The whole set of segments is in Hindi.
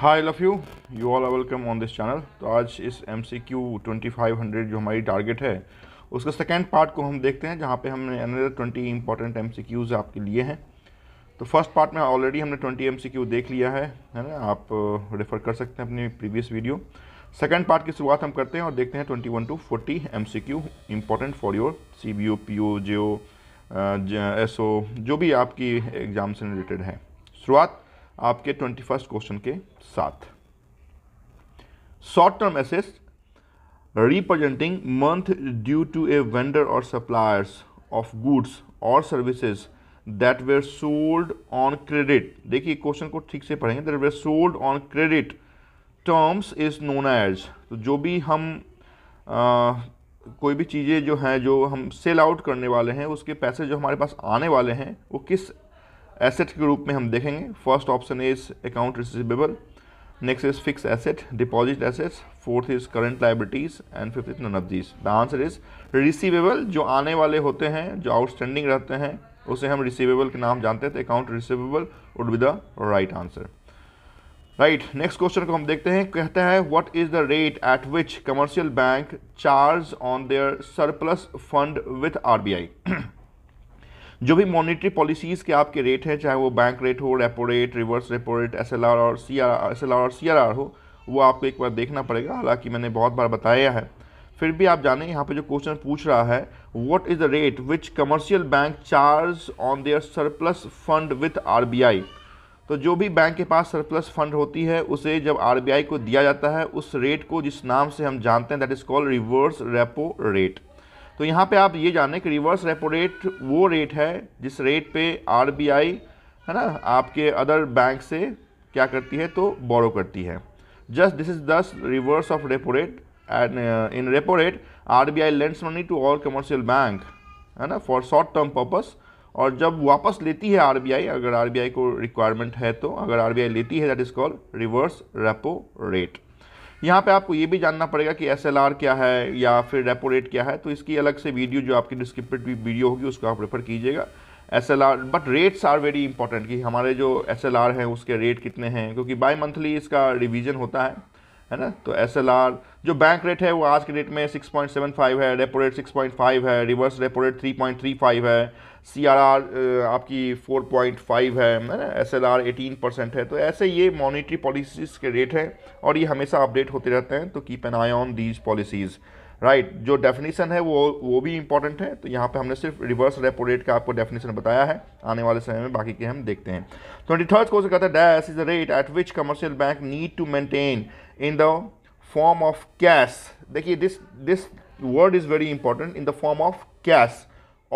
High love you you all welcome on this channel तो आज इस M C Q twenty five hundred जो हमारी टारगेट है उसका सेकेंड पार्ट को हम देखते हैं जहाँ पे हमने another twenty important M C Qs आपके लिए हैं तो फर्स्ट पार्ट में ऑलरेडी हमने ट्वेंटी एम सी क्यू देख लिया है है ना आप रेफ़र uh, कर सकते हैं अपनी प्रीवियस वीडियो सेकेंड पार्ट की शुरुआत हम करते हैं और देखते हैं twenty one to forty M C Q important for your C B O P O J O S O जो भी आपकी एग्ज़ाम से रिलेटेड है शुरुआत आपके ट्वेंटी फर्स्ट क्वेश्चन के साथ शॉर्ट टर्म एसेस representing month due to a vendor और सप्लायर्स ऑफ गुड्स और services that were sold on credit देखिए क्वेश्चन को ठीक से पढ़ेंगे that were sold on credit terms is known as तो जो भी हम आ, कोई भी चीज़ें जो हैं जो हम सेल आउट करने वाले हैं उसके पैसे जो हमारे पास आने वाले हैं वो किस एसेट के रूप में हम देखेंगे first option is account receivable next is fix asset deposit assets fourth is current liabilities and fifth is none of these the answer is receivable जो आने वाले होते हैं जो आउटस्टैंडिंग रहते हैं उसे हम रिसिवेबल के नाम जानते हैं तो account receivable would be the right answer right next question को हम देखते हैं कहता है what is the rate at which commercial bank charge on their surplus fund with RBI जो भी मॉनिटरी पॉलिसीज़ के आपके रेट हैं चाहे वो बैंक रेट हो repo rate reverse repo rate S और सी एस और सी हो वो आपको एक बार देखना पड़ेगा हालांकि मैंने बहुत बार बताया है फिर भी आप जाने यहाँ पे जो क्वेश्चन पूछ रहा है what is the rate which commercial bank charge on their surplus fund with R तो जो भी बैंक के पास सरप्लस फंड होती है उसे जब आर को दिया जाता है उस रेट को जिस नाम से हम जानते हैं that is called reverse repo rate तो यहाँ पे आप ये जाने कि रिवर्स रेपो रेट वो रेट है जिस रेट पे आरबीआई है ना आपके अदर बैंक से क्या करती है तो बोरो करती है just this is this reverse of repo rate and in repo rate R B I lends money to all commercial bank है ना फॉर शॉर्ट टर्म पर्पज़ और जब वापस लेती है आर बी आई अगर आर बी आई को रिक्वायरमेंट है तो अगर आर बी आई लेती है that is called reverse repo rate यहाँ पे आपको ये भी जानना पड़ेगा कि एस क्या है या फिर रेपो रेट क्या है तो इसकी अलग से वीडियो जो आपकी डिस्क्रिप्टिव वीडियो होगी उसको आप रेफर कीजिएगा S L R but rates are very important कि हमारे जो एस एल आर हैं उसके रेट कितने हैं क्योंकि बाई मंथली इसका रिविज़न होता है है ना तो एस एल आर जो बैंक रेट है वो आज के डेट में 6.75 है रेपो रेट 6.5 है रिवर्स रेपो रेट 3.35 है सी आपकी 4.5 है है ना S L R eighteen percent है तो ऐसे ये मॉनिटरी पॉलिसीज़ के रेट हैं और ये हमेशा अपडेट होते रहते हैं तो keep an eye on these policies right जो डेफिनेशन है वो वो भी इंपॉर्टेंट है तो यहाँ पे हमने सिर्फ रिवर्स रेपो रेट का आपको डेफिनेशन बताया है आने वाले समय में बाकी के हम देखते हैं ट्वेंटी थर्ड क्वेश्चन कहता है dash is the rate at which commercial bank need to maintain in the form of cash देखिए this this word is very important in the form of cash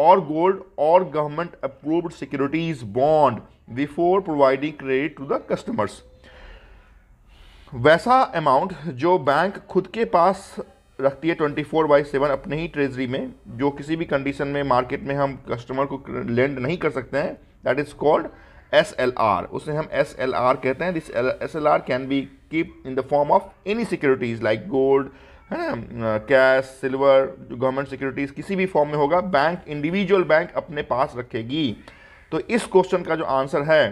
और गोल्ड और government approved securities bond before providing credit to the customers वैसा अमाउंट जो बैंक खुद के पास रखती है 24 फोर बाई सेवन अपने ही ट्रेजरी में जो किसी भी कंडीशन में मार्केट में हम कस्टमर को लेंड नहीं कर सकते हैं that is called S L R उसे हम एस एल आर कहते हैं this S L R can be keep in the form of any securities like gold है ना कैश सिल्वर गवर्नमेंट सिक्योरिटीज़ किसी भी फॉर्म में होगा बैंक इंडिविजुअल बैंक अपने पास रखेगी तो इस क्वेश्चन का जो आंसर है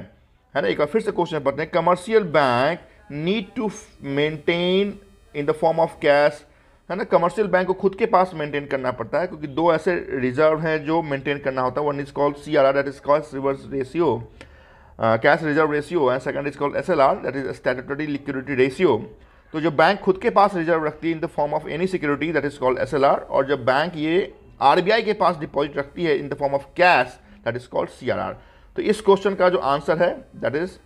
है ना एक बार फिर से क्वेश्चन पढ़ते हैं commercial bank need to maintain in the form of cash है ना कमर्शियल बैंक को खुद के पास मेंटेन करना पड़ता है क्योंकि दो ऐसे रिजर्व हैं जो मेंटेन करना होता है one is called C R R that is called reverse ratio cash reserve ratio and second is called S L R that is statutory liquidity ratio तो जब बैंक खुद के पास रिजर्व रखती है in the form of any security that is called S और जब बैंक ये आर के पास डिपॉजिट रखती है in the form of cash that is called C तो इस क्वेश्चन का जो आंसर है that is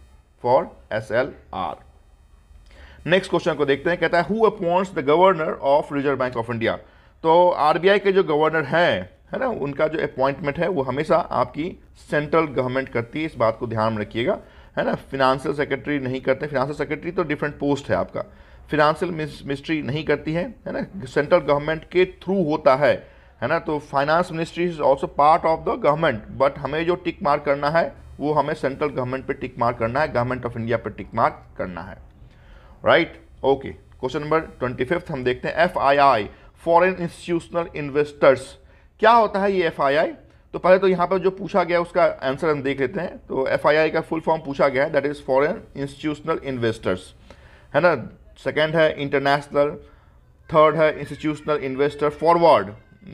for S next question को देखते हैं कहता है who appoints the governor of Reserve bank of India तो आरबीआई के जो गवर्नर हैं है ना उनका जो अपॉइंटमेंट है वो हमेशा आपकी सेंट्रल गवर्नमेंट करती है इस बात को ध्यान में रखिएगा है ना फिनेंशियल सेक्रेटरी नहीं करते फिनेंशियल सेक्रेटरी तो डिफरेंट पोस्ट है आपका फिनेंशियल मिनिस्ट्री नहीं करती है है ना सेंट्रल गवर्नमेंट के थ्रू होता है है ना तो finance ministry is also part of the government but हमें जो टिक मार्क करना है वो हमें सेंट्रल गवर्नमेंट पे टिक मार्क करना है गवर्नमेंट ऑफ इंडिया पे टिक मार्क करना है right okay question number twenty fifth हम देखते हैं F I I foreign institutional investors क्या होता है ये एफ आई आई तो पहले तो यहाँ पर जो पूछा गया उसका आंसर हम देख लेते हैं तो एफ आई आई का फुल फॉर्म पूछा गया है that is foreign institutional investors है ना सेकेंड है इंटरनेशनल थर्ड है इंस्टीट्यूशनल इन्वेस्टर फॉरवर्ड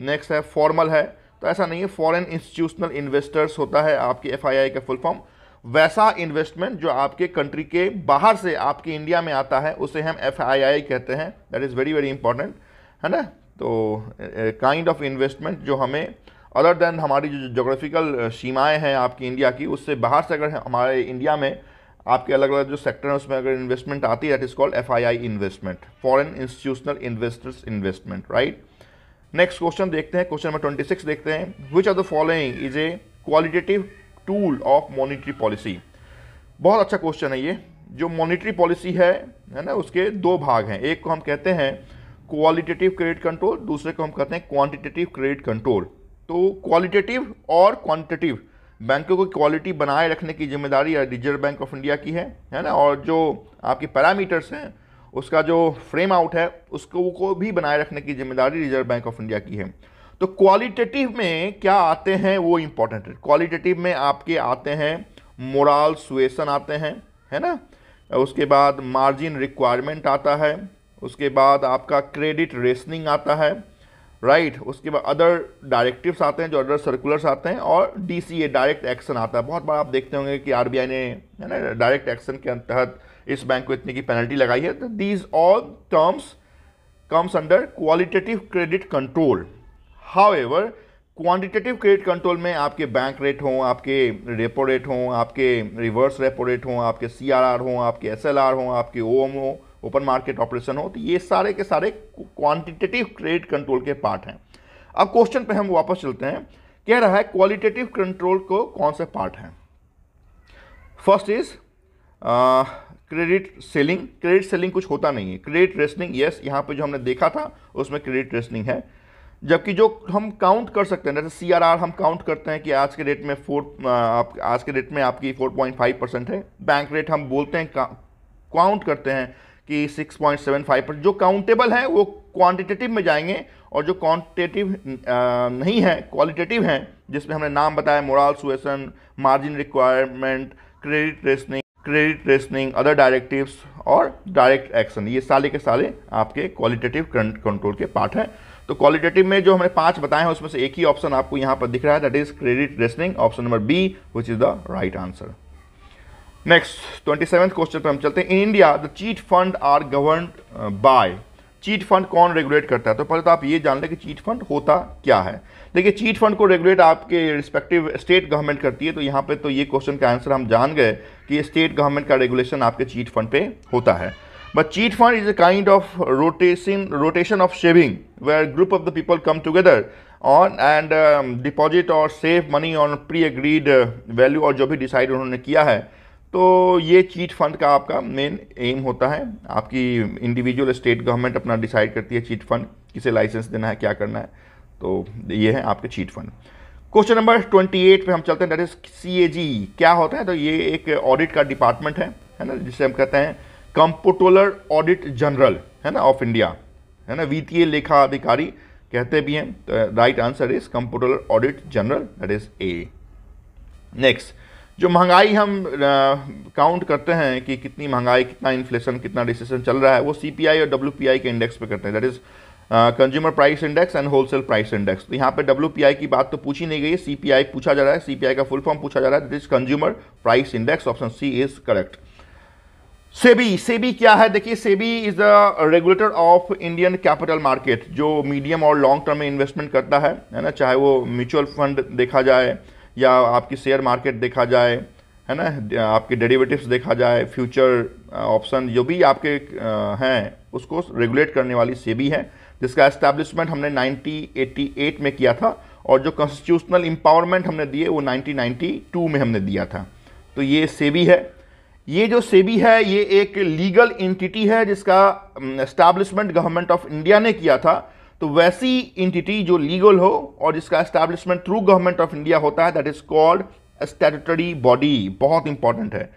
नेक्स्ट है फॉर्मल है तो ऐसा नहीं है फॉरेन इंस्टीट्यूशनल इन्वेस्टर्स होता है आपके एफ का फुल फॉर्म वैसा इन्वेस्टमेंट जो आपके कंट्री के बाहर से आपके इंडिया में आता है उसे हम एफ कहते हैं that is very very important है ना तो काइंड ऑफ इन्वेस्टमेंट जो हमें अदर देन हमारी जो जोग्राफिकल सीमाएँ हैं आपकी इंडिया की उससे बाहर से अगर हमारे इंडिया में आपके अलग अलग जो सेक्टर हैं उसमें अगर इन्वेस्टमेंट आती है that is called F investment foreign institutional investors investment right next question देखते हैं क्वेश्चन नंबर ट्वेंटी सिक्स देखते हैं which are the following is a qualitative tool of monetary policy बहुत अच्छा क्वेश्चन है ये जो मॉनिटरी पॉलिसी है है ना उसके दो भाग हैं एक को हम कहते हैं क्वालिटेटिव क्रेडिट कंट्रोल दूसरे को हम कहते हैं क्वांटिटेटिव क्रेडिट कंट्रोल तो क्वालिटेटिव और क्वांटिटेटिव बैंकों को क्वालिटी बनाए रखने की जिम्मेदारी रिजर्व बैंक ऑफ इंडिया की है है ना और जो आपके पैरामीटर्स हैं उसका जो फ्रेम आउट है उसको को भी बनाए रखने की जिम्मेदारी रिजर्व बैंक ऑफ इंडिया की है तो क्वालिटेटिव में क्या आते हैं वो इम्पोर्टेंट है क्वालिटेटिव में आपके आते हैं मोरल सुएसन आते हैं है ना उसके बाद मार्जिन रिक्वायरमेंट आता है उसके बाद आपका क्रेडिट रेसनिंग आता है राइट right? उसके बाद अदर डायरेक्टिव्स आते हैं जो अदर सर्कुलर्स आते हैं और डीसीए डायरेक्ट एक्शन आता है बहुत बार आप देखते होंगे कि आरबीआई ने है ना डायरेक्ट एक्शन के तहत इस बैंक को इतनी की पेनल्टी लगाई है तो these all terms comes under qualitative credit control however quantitative credit control में आपके बैंक रेट हों आपके रेपो रेट हों आपके रिवर्स रेपो रेट हों आपके सी आर आर हों आपके एस एल आर हों आपके ओ एम हों ओपन मार्केट ऑपरेशन हो तो ये सारे के सारे क्वांटिटेटिव क्रेडिट कंट्रोल के पार्ट हैं अब क्वेश्चन पे हम वापस चलते हैं कह रहा है क्वालिटेटिव कंट्रोल को कौन से पार्ट हैं first is credit ceiling credit ceiling कुछ होता नहीं है क्रेडिट रेसनिंग यस यहाँ पे जो हमने देखा था उसमें क्रेडिट रेसनिंग है जबकि जो हम काउंट कर सकते हैं जैसे सी हम काउंट करते हैं कि आज के डेट में फोर आप आज के डेट में आपकी 4.5 परसेंट है बैंक रेट हम बोलते हैं काउंट करते हैं कि 6.75 पर जो काउंटेबल है वो क्वांटिटेटिव में जाएंगे और जो क्वांटिटेटिव नहीं है क्वालिटेटिव हैं जिसमें हमने नाम बताया moral suasion margin requirement credit rationing credit rationing other directives और डायरेक्ट एक्शन ये साले के साले आपके क्वालिटेटिव कंट्रोल के पार्ट हैं तो क्वालिटेटिव में जो हमने पांच बताए हैं उसमें से एक ही ऑप्शन आपको यहाँ पर दिख रहा है that is credit rationing option number B which is the right answer next twenty seven question पर हम चलते हैं in India the chit fund are govern by chit fund कौन रेगुलेट करता है तो पहले तो आप ये जान लें कि चीट फंड होता क्या है देखिए चीट फंड को रेगुलेट आपके रिस्पेक्टिव स्टेट गवर्नमेंट करती है तो यहाँ पे तो ये क्वेश्चन का आंसर हम जान गए कि स्टेट गवर्नमेंट का रेगुलेशन आपके चीट फंड पे होता है but chit fund is a kind of rotation rotation of saving where group of the people come together on and deposit और save money on pre agreed value और जो भी डिसाइड उन्होंने किया है तो ये चीट फंड का आपका मेन एम होता है आपकी इंडिविजुअल स्टेट गवर्नमेंट अपना डिसाइड करती है चीट फंड किसे लाइसेंस देना है क्या करना है तो ये है आपके चीट फंड क्वेश्चन नंबर 28 पे हम चलते हैं डेट इज सी क्या होता है तो ये एक ऑडिट का डिपार्टमेंट है है ना जिसे हम कहते हैं कंपोटोलर ऑडिट जनरल है ना ऑफ इंडिया है ना वित्तीय लेखा अधिकारी कहते भी हैं तो right answer is comptroller audit general that is a next जो महंगाई हम काउंट करते हैं कि कितनी महंगाई कितना इन्फ्लेशन कितना डिसीशन चल रहा है वो सीपीआई और डब्ल्यू के इंडेक्स पे करते हैं that is consumer price index and wholesale price index तो यहाँ पे डब्ल्यू की बात तो पूछी नहीं गई है सीपीआई पूछा जा रहा है सीपीआई का फुल फॉर्म पूछा जा रहा है that is consumer price index option C is correct SEBI SEBI क्या है देखिए SEBI is the regulator of Indian capital market जो मीडियम और लॉन्ग टर्म में इन्वेस्टमेंट करता है है ना चाहे वो म्यूचुअल फंड देखा जाए या आपकी शेयर मार्केट देखा जाए है ना आपके डेरिवेटिव्स देखा जाए फ्यूचर ऑप्शन uh, जो भी आपके uh, हैं उसको रेगुलेट करने वाली सेबी है जिसका एस्टैब्लिशमेंट हमने 1988 में किया था और जो कॉन्स्टिट्यूशनल इम्पावरमेंट हमने दिए वो 1992 में हमने दिया था तो ये सेबी है ये जो सेबी है ये एक लीगल इंटिटी है जिसका एस्टैब्लिशमेंट गवर्नमेंट ऑफ इंडिया ने किया था तो वैसी इंटिटी जो लीगल हो और जिसका establishment through government of India होता है that is called statutory body बहुत इंपॉर्टेंट है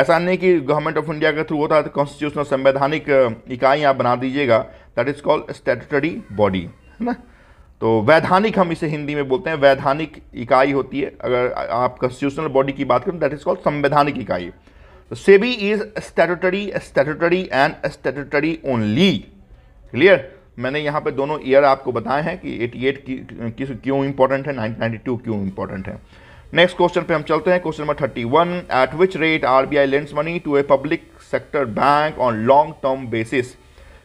ऐसा नहीं कि गवर्नमेंट ऑफ इंडिया के थ्रू होता है तो कॉन्स्टिट्यूशनल संवैधानिक इकाई आप बना दीजिएगा that is called statutory body है ना तो वैधानिक हम इसे हिंदी में बोलते हैं वैधानिक इकाई होती है अगर आप कॉन्स्टिट्यूशनल बॉडी की बात करें दैट इज़ कॉल्ड संवैधानिक इकाई तो SEBI is statutory statutory and statutory only clear मैंने यहाँ पे दोनों ईयर आपको बताए हैं कि 88 की, की क्यों इंपॉर्टेंट है 1992 क्यों इंपॉर्टेंट है नेक्स्ट क्वेश्चन पे हम चलते हैं question number 31 at which rate I lends money to a public sector bank on long term basis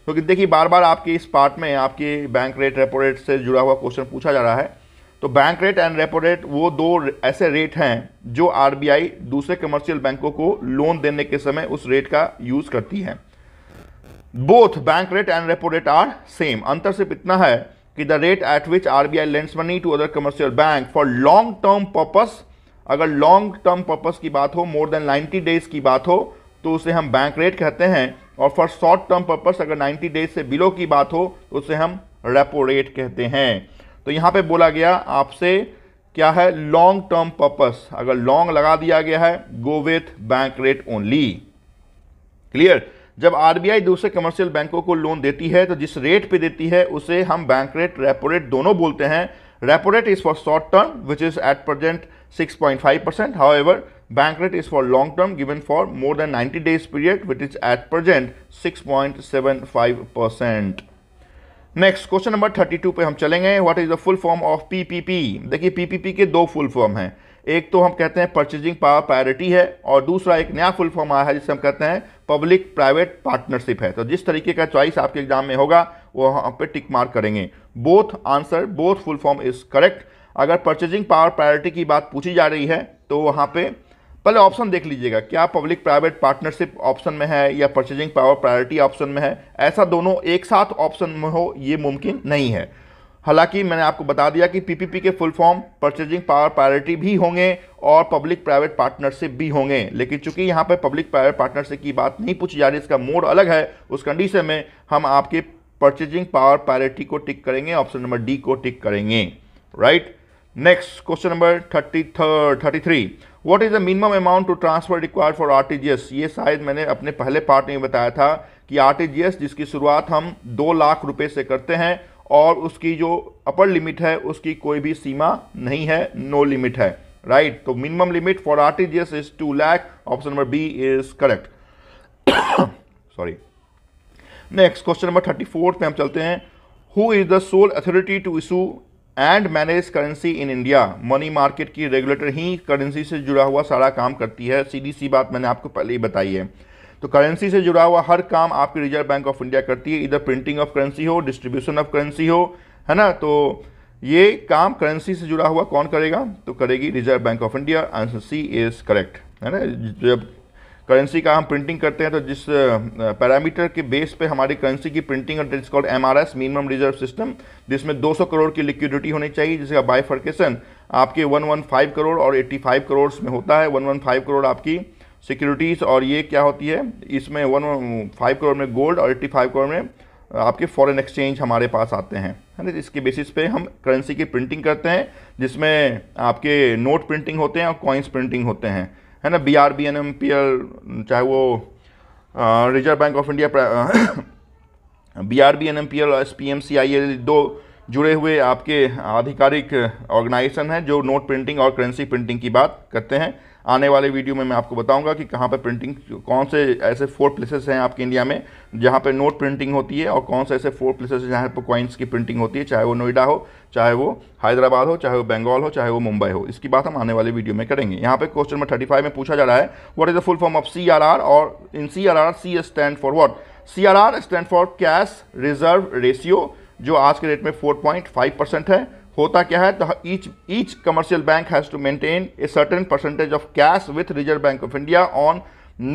क्योंकि देखिए बार बार आपके इस पार्ट में आपके बैंक रेट रेपो रेट से जुड़ा हुआ क्वेश्चन पूछा जा रहा है तो bank rate and repo rate वो दो ऐसे रेट हैं जो आरबीआई दूसरे कमर्शियल बैंकों को लोन देने के समय उस रेट का यूज़ करती है both bank rate and repo rate are same अंतर सिर्फ इतना है कि the rate at which R B I lends money to other commercial bank for long term purpose अगर लॉन्ग टर्म पर्पस की बात हो मोर देन 90 डेज की बात हो तो उसे हम बैंक रेट कहते हैं और फॉर शॉर्ट टर्म पर्पस अगर 90 डेज से बिलो की बात हो तो उसे हम रेपो रेट कहते हैं तो यहाँ पे बोला गया आपसे क्या है लॉन्ग टर्म पर्पस अगर लॉन्ग लगा दिया गया है go with bank rate only clear जब आरबीआई दूसरे कमर्शियल बैंकों को लोन देती है तो जिस रेट पे देती है उसे हम बैंक रेट रेपो रेट दोनों बोलते हैं repo rate is for short term which is at present 6.5 rate is for long term given for more than ninety days period 90 is at which six point seven five percent next question number two पे हम चलेंगे what is the full form of PPP देखिए पीपीपी के दो फुल फॉर्म हैं एक तो हम कहते हैं परचेजिंग पावर पायरिटी है और दूसरा एक नया फुल फॉर्म आया है जिसे हम कहते हैं पब्लिक प्राइवेट पार्टनरशिप है तो जिस तरीके का चॉइस आपके एग्जाम में होगा वो वहाँ पे टिक मार्क करेंगे both answer both full form is correct अगर परचेजिंग पावर प्रायोरिटी की बात पूछी जा रही है तो वहाँ पे पहले ऑप्शन देख लीजिएगा क्या पब्लिक प्राइवेट पार्टनरशिप ऑप्शन में है या परचेजिंग पावर प्रायोरिटी ऑप्शन में है ऐसा दोनों एक साथ ऑप्शन में हो ये मुमकिन नहीं है हालांकि मैंने आपको बता दिया कि पीपीपी के full form purchasing power priority भी होंगे और पब्लिक प्राइवेट पार्टनरशिप भी होंगे लेकिन चूंकि यहाँ पर पब्लिक प्राइवेट पार्टनरशिप की बात नहीं पूछी जा रही इसका मोड अलग है उस कंडीशन में हम आपके परचेजिंग पावर प्रायोरिटी को टिक करेंगे ऑप्शन नंबर डी को टिक करेंगे right next question number thirty thirty three what is the minimum amount to transfer required for R ये शायद मैंने अपने पहले पार्ट में बताया था कि आर जिसकी शुरुआत हम दो लाख रुपए से करते हैं और उसकी जो अपर लिमिट है उसकी कोई भी सीमा नहीं है नो लिमिट है राइट right? तो minimum limit for R T G is two lakh option number B is correct sorry next question number thirty fourth में हम चलते हैं who is the sole authority to issue and manage currency in India money market की रेगुलेटर ही करेंसी से जुड़ा हुआ सारा काम करती है सीधी सी बात मैंने आपको पहले ही बताई है तो करेंसी से जुड़ा हुआ हर काम आपकी रिजर्व बैंक ऑफ इंडिया करती है इधर प्रिंटिंग ऑफ करेंसी हो डिस्ट्रीब्यूशन ऑफ करेंसी हो है ना तो ये काम करेंसी से जुड़ा हुआ कौन करेगा तो करेगी Reserve bank of India answer C is correct है ना जब करेंसी का हम प्रिंटिंग करते हैं तो जिस पैरामीटर के बेस पे हमारी करेंसी की प्रिंटिंग और it's called MRS minimum reserve system जिसमें 200 करोड़ की लिक्विडिटी होनी चाहिए जिसका बाइफर्केशन आपके 115 करोड़ और 85 करोड़ में होता है 115 करोड़ आपकी सिक्योरिटीज़ और ये क्या होती है इसमें वन फाइव करोड़ में गोल्ड और एट्टी फाइव करोड़ में आपके फॉरेन एक्सचेंज हमारे पास आते हैं है ना इसके बेसिस पे हम करेंसी की प्रिंटिंग करते हैं जिसमें आपके नोट प्रिंटिंग होते हैं और कॉइन्स प्रिंटिंग होते हैं है ना B R B N M P L चाहे वो Reserve bank of India B R B N M P L S P M C I L दो जुड़े हुए आपके आधिकारिक ऑर्गेनाइजेशन हैं जो नोट प्रिंटिंग और करेंसी प्रिंटिंग की बात करते हैं आने वाले वीडियो में मैं आपको बताऊंगा कि कहाँ पर प्रिंटिंग कौन से ऐसे फोर प्लेसेस हैं आपके इंडिया में जहाँ पर नोट प्रिंटिंग होती है और कौन से ऐसे फोर प्लेसेस हैं जहाँ पर कॉइन्स की प्रिंटिंग होती है चाहे वो नोएडा हो चाहे वो हैदराबाद हो चाहे वो बंगाल हो चाहे वो मुंबई हो इसकी बात हम आने वाले वीडियो में करेंगे यहाँ पर क्वेश्चन नंबर थर्टी में पूछा जा रहा है what is the full form of C और in C C stand for what C stand for cash reserve ratio जो आज के डेट में फोर परसेंट है होता क्या है each each commercial bank has to maintain a certain percentage of cash with reserve bank of India on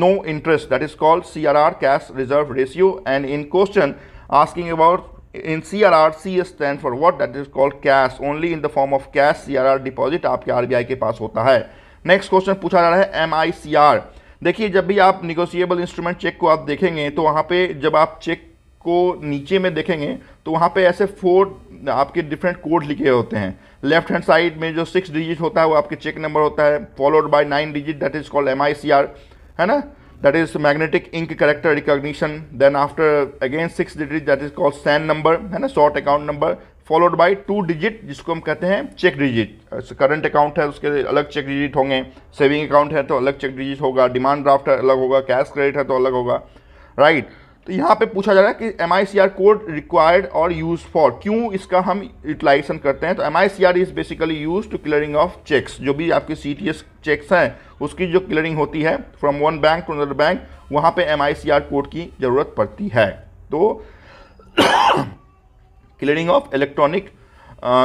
no interest that is called C cash reserve ratio and in question asking about in C R R C S stand for what that is called cash only in the form of cash C R R deposit आपके आर बी आई के पास होता है नेक्स्ट क्वेश्चन पूछा जा रहा है एम आई सी आर देखिए जब भी आप निगोसिएबल इंस्ट्रूमेंट चेक को आप देखेंगे तो वहाँ पे जब आप चेक को नीचे में देखेंगे तो वहाँ पे ऐसे फोर आपके डिफरेंट कोड लिखे होते हैं लेफ्ट हैंड साइड में जो सिक्स डिजिट होता है वो आपके चेक नंबर होता है followed by nine digit that is called M है ना that is magnetic ink character recognition then after again six digit that is called SAN number है ना short account number followed by two digit जिसको हम कहते हैं चेक डिजिट करंट अकाउंट है उसके अलग चेक डिजिट होंगे सेविंग अकाउंट है तो अलग चेक डिजिट होगा डिमांड ड्राफ्ट अलग होगा कैश क्रेडिट है तो अलग होगा राइट right. तो यहाँ पे पूछा जा रहा है कि M I C R code required और यूज फॉर क्यों इसका हम यूटिलाइजेशन करते हैं तो M I C R is basically use to clearing of cheques जो भी आपके सी टी एस चेक्स हैं उसकी जो क्लियरिंग होती है from one bank to another bank वहाँ पे M I C R code की ज़रूरत पड़ती है तो clearing of electronic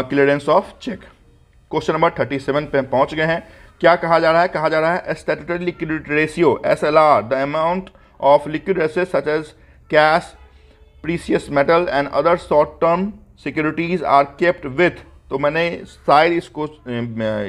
clearance of cheque question number thirty seven पर पहुँच गए हैं क्या कहा जा रहा है कहा जा रहा है statutory liquid ratio S L R the amount of liquid reserves such as cash precious metal and other short term securities are kept with तो मैंने शायद इसको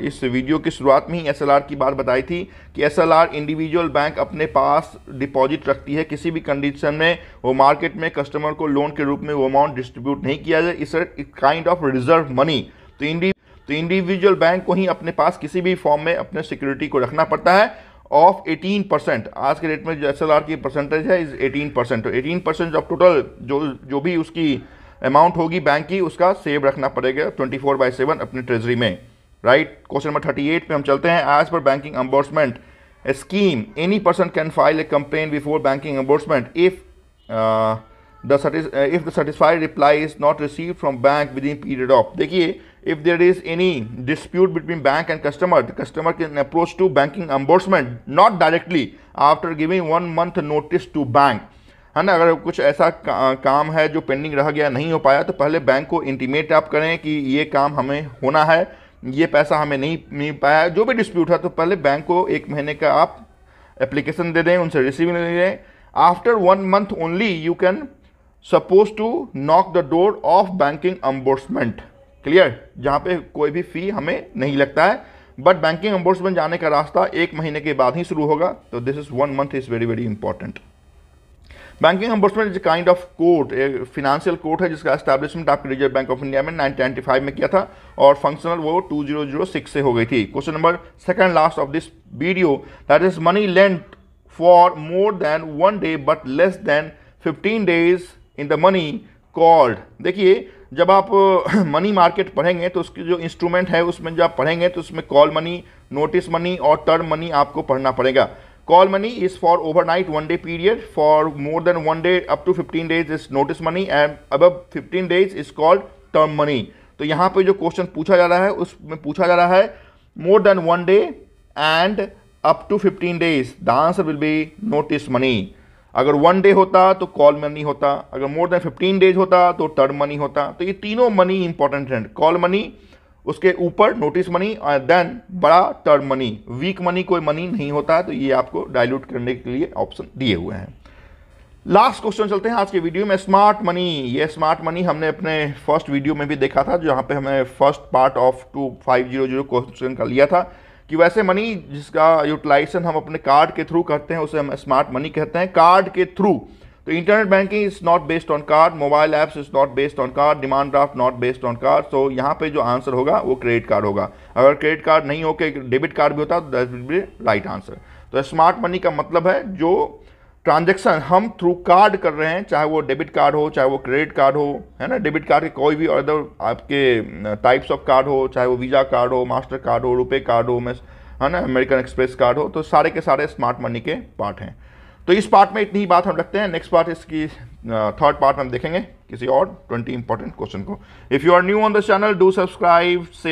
इस वीडियो की शुरुआत में ही एसएलआर की बात बताई थी कि एसएलआर इंडिविजुअल बैंक अपने पास डिपॉजिट रखती है किसी भी कंडीशन में वो मार्केट में कस्टमर को लोन के रूप में वो अमाउंट डिस्ट्रीब्यूट नहीं किया जाए इस काइंड ऑफ रिजर्व मनी तो इंडि तो इंडिविजुअल बैंक को ही अपने पास किसी भी फॉर्म में अपने सिक्योरिटी को रखना पड़ता है ऑफ 18 परसेंट आज के डेट में जो एस की परसेंटेज है इज 18 परसेंट तो 18 परसेंट ऑफ टोटल जो जो भी उसकी अमाउंट होगी बैंक की उसका सेव रखना पड़ेगा 24 फोर बाई सेवन अपनी ट्रेजरी में राइट क्वेश्चन नंबर 38 पे हम चलते हैं as per banking ombudsman scheme any person can file a complaint before banking ombudsman if the if the satisfied reply is not receive from bank within period of देखिए if there is any dispute between bank and customer, the customer can approach to banking ombudsman, not directly after giving one month notice to bank. है ना अगर कुछ ऐसा का, काम है जो पेंडिंग रह गया नहीं हो पाया तो पहले बैंक को इंटीमेट आप करें कि ये काम हमें होना है ये पैसा हमें नहीं मिल पाया है जो भी डिस्प्यूट है तो पहले बैंक को एक महीने का आप एप्लीकेशन दे दें उनसे रिसीव ले दें after one month only you can suppose to knock the door of banking ombudsman clear जहाँ पे कोई भी फ़ी हमें नहीं लगता है बट बैंकिंग एम्बोर्समेंट जाने का रास्ता एक महीने के बाद ही शुरू होगा तो this is one month is very very important banking ombudsman is kind of court एक फिनेंशियल कोर्ट है जिसका एस्टैब्लिशमेंट आपके रिजर्व बैंक ऑफ इंडिया में 1995 में किया था और फंक्शनल वो 2006 से हो गई थी question number second last of this video that is money lent for more than one day but less than 15 days in the money called देखिए जब आप मनी मार्केट पढ़ेंगे तो उसकी जो इंस्ट्रूमेंट है उसमें जब आप पढ़ेंगे तो उसमें कॉल मनी नोटिस मनी और टर्म मनी आपको पढ़ना पड़ेगा money is for overnight one day period for more than one day up to 15 days is notice money and अब 15 days is called term money तो यहाँ पे जो क्वेश्चन पूछा जा रहा है उसमें पूछा जा रहा है more than one day and up to 15 days the answer will be notice money अगर वन डे होता तो कॉल मनी होता अगर मोर देन फिफ्टीन डेज होता तो टर्म मनी होता तो ये तीनों मनी इंपॉर्टेंट हैं कॉल मनी उसके ऊपर नोटिस मनी और देन बड़ा टर्म मनी वीक मनी कोई मनी नहीं होता तो ये आपको डाइल्यूट करने के लिए ऑप्शन दिए हुए हैं लास्ट क्वेश्चन चलते हैं आज के वीडियो में स्मार्ट मनी ये स्मार्ट मनी हमने अपने फर्स्ट वीडियो में भी देखा था जहाँ पे हमें first part of two five zero zero question का लिया था कि वैसे मनी जिसका यूटिलाइजेशन हम अपने कार्ड के थ्रू करते हैं उसे हम स्मार्ट मनी कहते हैं कार्ड के थ्रू तो internet banking is not based on card mobile apps is not based on card demand draft not based on card so यहाँ पे जो आंसर होगा वो क्रेडिट कार्ड होगा अगर क्रेडिट कार्ड नहीं होकर डेबिट कार्ड भी होता तो that will be right answer तो स्मार्ट मनी का मतलब है जो ट्रांजेक्शन हम थ्रू कार्ड कर रहे हैं चाहे वो डेबिट कार्ड हो चाहे वो क्रेडिट कार्ड हो है ना डेबिट कार्ड के कोई भी अदर आपके टाइप्स ऑफ कार्ड हो चाहे वो वीज़ा कार्ड हो मास्टर कार्ड हो रुपे कार्ड हो मैं है ना अमेरिकन एक्सप्रेस कार्ड हो तो सारे के सारे स्मार्ट मनी के पार्ट हैं तो इस पार्ट में इतनी बात हम रखते हैं नेक्स्ट पार्ट इसकी थर्ड पार्ट में हम देखेंगे किसी और ट्वेंटी इंपॉर्टेंट क्वेश्चन को if you are new on the channel do subscribe से